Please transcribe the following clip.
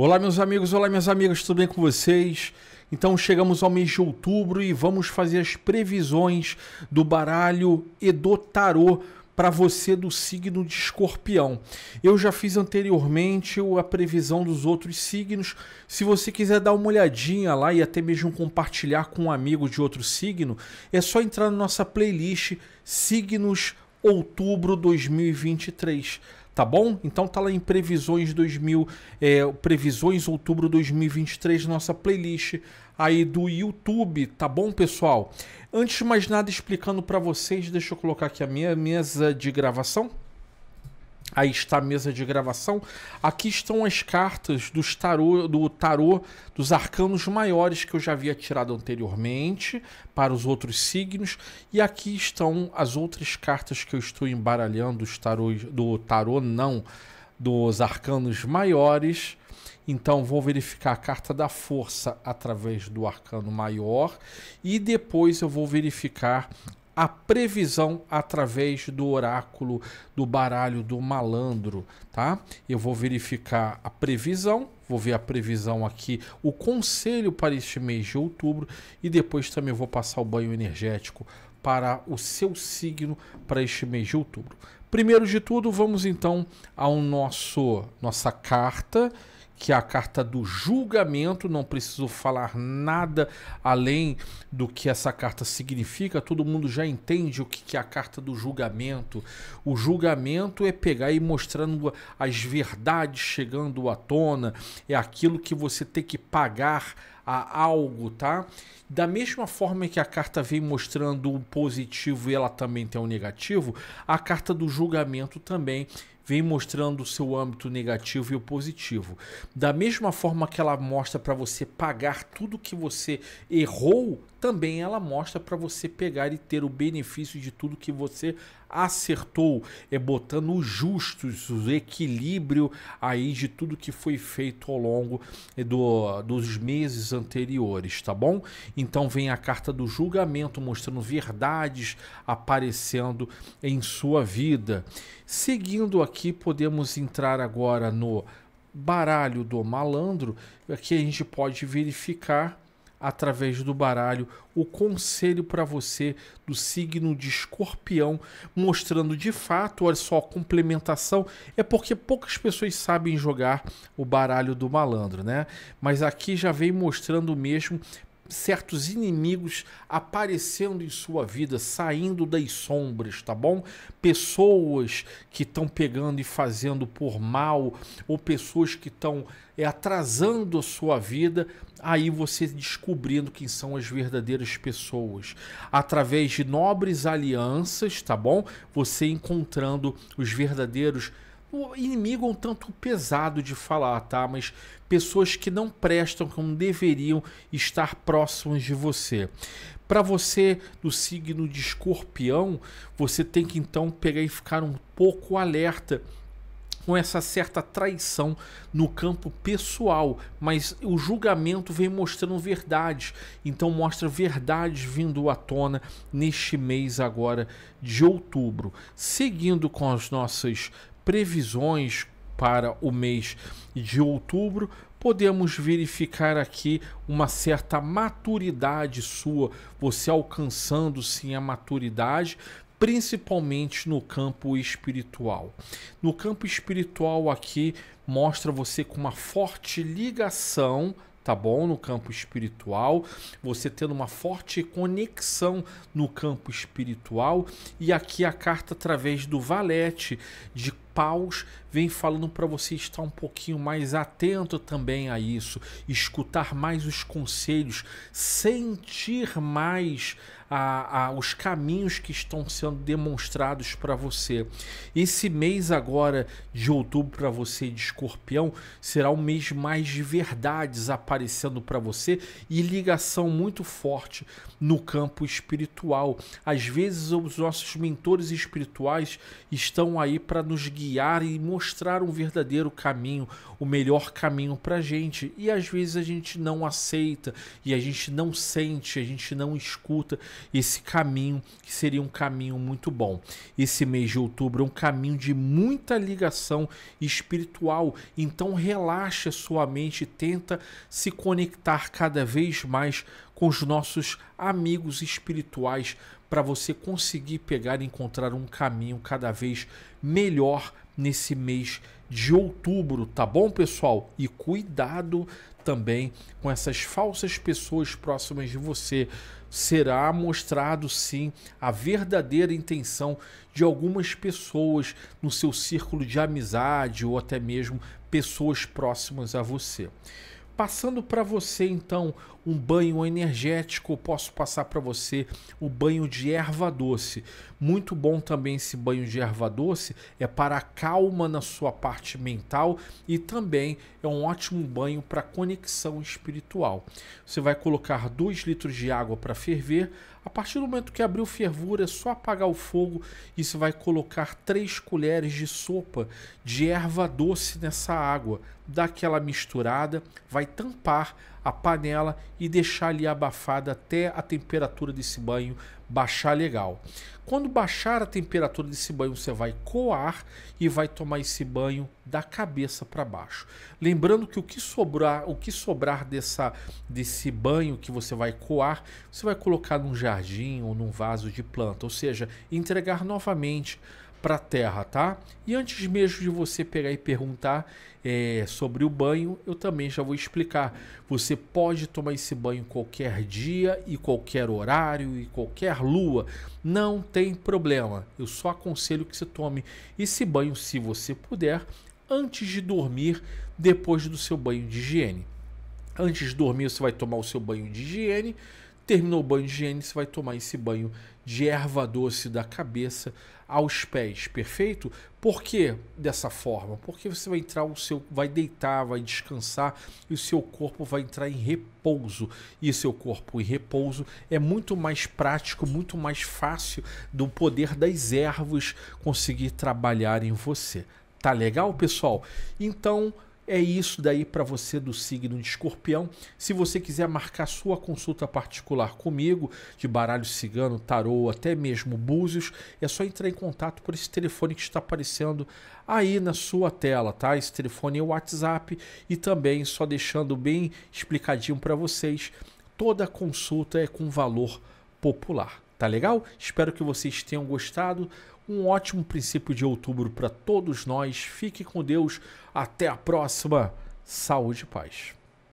Olá, meus amigos, olá, minhas amigas, tudo bem com vocês? Então chegamos ao mês de outubro e vamos fazer as previsões do baralho e do tarô para você do signo de Escorpião. Eu já fiz anteriormente a previsão dos outros signos. Se você quiser dar uma olhadinha lá e até mesmo compartilhar com um amigo de outro signo, é só entrar na nossa playlist Signos Outubro 2023 tá bom? Então tá lá em previsões 2000, é, previsões outubro 2023, nossa playlist aí do YouTube, tá bom, pessoal? Antes de mais nada, explicando para vocês, deixa eu colocar aqui a minha mesa de gravação. Aí está a mesa de gravação. Aqui estão as cartas dos tarô, do tarô dos arcanos maiores que eu já havia tirado anteriormente para os outros signos. E aqui estão as outras cartas que eu estou embaralhando tarôs, do tarô, não, dos arcanos maiores. Então vou verificar a carta da força através do arcano maior e depois eu vou verificar a previsão através do oráculo do baralho do malandro, tá? Eu vou verificar a previsão, vou ver a previsão aqui, o conselho para este mês de outubro e depois também vou passar o banho energético para o seu signo para este mês de outubro. Primeiro de tudo, vamos então ao nosso nossa carta que é a carta do julgamento, não preciso falar nada além do que essa carta significa, todo mundo já entende o que é a carta do julgamento. O julgamento é pegar e mostrando as verdades chegando à tona, é aquilo que você tem que pagar a algo, tá? Da mesma forma que a carta vem mostrando o positivo e ela também tem o negativo, a carta do julgamento também vem mostrando o seu âmbito negativo e o positivo. Da mesma forma que ela mostra para você pagar tudo que você errou, também ela mostra para você pegar e ter o benefício de tudo que você acertou, é botando os justos, o equilíbrio aí de tudo que foi feito ao longo eh, do, dos meses anteriores, tá bom? Então vem a carta do julgamento mostrando verdades aparecendo em sua vida. Seguindo aqui aqui podemos entrar agora no baralho do malandro. Aqui a gente pode verificar através do baralho o conselho para você do signo de escorpião, mostrando de fato, olha só, complementação, é porque poucas pessoas sabem jogar o baralho do malandro, né? Mas aqui já vem mostrando mesmo certos inimigos aparecendo em sua vida, saindo das sombras, tá bom? Pessoas que estão pegando e fazendo por mal, ou pessoas que estão é, atrasando a sua vida, aí você descobrindo quem são as verdadeiras pessoas. Através de nobres alianças, tá bom? Você encontrando os verdadeiros o tipo, inimigo é um tanto pesado de falar, tá? Mas pessoas que não prestam, que não deveriam estar próximas de você. Para você do signo de Escorpião, você tem que então pegar e ficar um pouco alerta com essa certa traição no campo pessoal, mas o julgamento vem mostrando verdades, então mostra verdades vindo à tona neste mês agora de outubro. Seguindo com as nossas previsões para o mês de outubro, podemos verificar aqui uma certa maturidade sua, você alcançando sim a maturidade, principalmente no campo espiritual. No campo espiritual aqui mostra você com uma forte ligação tá bom? No campo espiritual, você tendo uma forte conexão no campo espiritual, e aqui a carta através do valete de paus vem falando para você estar um pouquinho mais atento também a isso, escutar mais os conselhos, sentir mais a, a, os caminhos que estão sendo demonstrados para você. Esse mês agora de outubro para você de Escorpião será um mês mais de verdades aparecendo para você e ligação muito forte no campo espiritual. Às vezes os nossos mentores espirituais estão aí para nos guiar guiar e mostrar um verdadeiro caminho, o melhor caminho para a gente. E às vezes a gente não aceita e a gente não sente, a gente não escuta esse caminho que seria um caminho muito bom. Esse mês de outubro é um caminho de muita ligação espiritual. Então relaxa sua mente, tenta se conectar cada vez mais com os nossos amigos espirituais para você conseguir pegar e encontrar um caminho cada vez melhor nesse mês de outubro, tá bom, pessoal? E cuidado também com essas falsas pessoas próximas de você. Será mostrado sim a verdadeira intenção de algumas pessoas no seu círculo de amizade ou até mesmo pessoas próximas a você passando para você então um banho energético, posso passar para você o banho de erva doce. Muito bom também esse banho de erva doce, é para calma na sua parte mental e também é um ótimo banho para conexão espiritual. Você vai colocar 2 litros de água para ferver, a partir do momento que abrir o fervura, é só apagar o fogo e você vai colocar 3 colheres de sopa de erva doce nessa água. Dá aquela misturada, vai tampar a panela e deixar ali abafada até a temperatura desse banho baixar legal. Quando baixar a temperatura desse banho, você vai coar e vai tomar esse banho da cabeça para baixo. Lembrando que o que sobrar, o que sobrar dessa desse banho que você vai coar, você vai colocar num jardim ou num vaso de planta, ou seja, entregar novamente para a terra, tá? E antes mesmo de você pegar e perguntar é, sobre o banho, eu também já vou explicar. Você pode tomar esse banho qualquer dia e qualquer horário e qualquer lua, não tem problema. Eu só aconselho que você tome esse banho, se você puder, antes de dormir, depois do seu banho de higiene. Antes de dormir, você vai tomar o seu banho de higiene Terminou o banho de higiene, você vai tomar esse banho de erva doce da cabeça aos pés, perfeito? Por que dessa forma? Porque você vai entrar o seu, vai deitar, vai descansar e o seu corpo vai entrar em repouso. E seu corpo em repouso é muito mais prático, muito mais fácil do poder das ervas conseguir trabalhar em você. Tá legal, pessoal? Então, é isso daí para você do signo de escorpião. Se você quiser marcar sua consulta particular comigo, de baralho cigano, tarô, até mesmo búzios, é só entrar em contato por esse telefone que está aparecendo aí na sua tela, tá? Esse telefone é o WhatsApp e também só deixando bem explicadinho para vocês, toda consulta é com valor popular. Tá legal? Espero que vocês tenham gostado. Um ótimo princípio de outubro para todos nós. Fique com Deus. Até a próxima. Saúde e paz.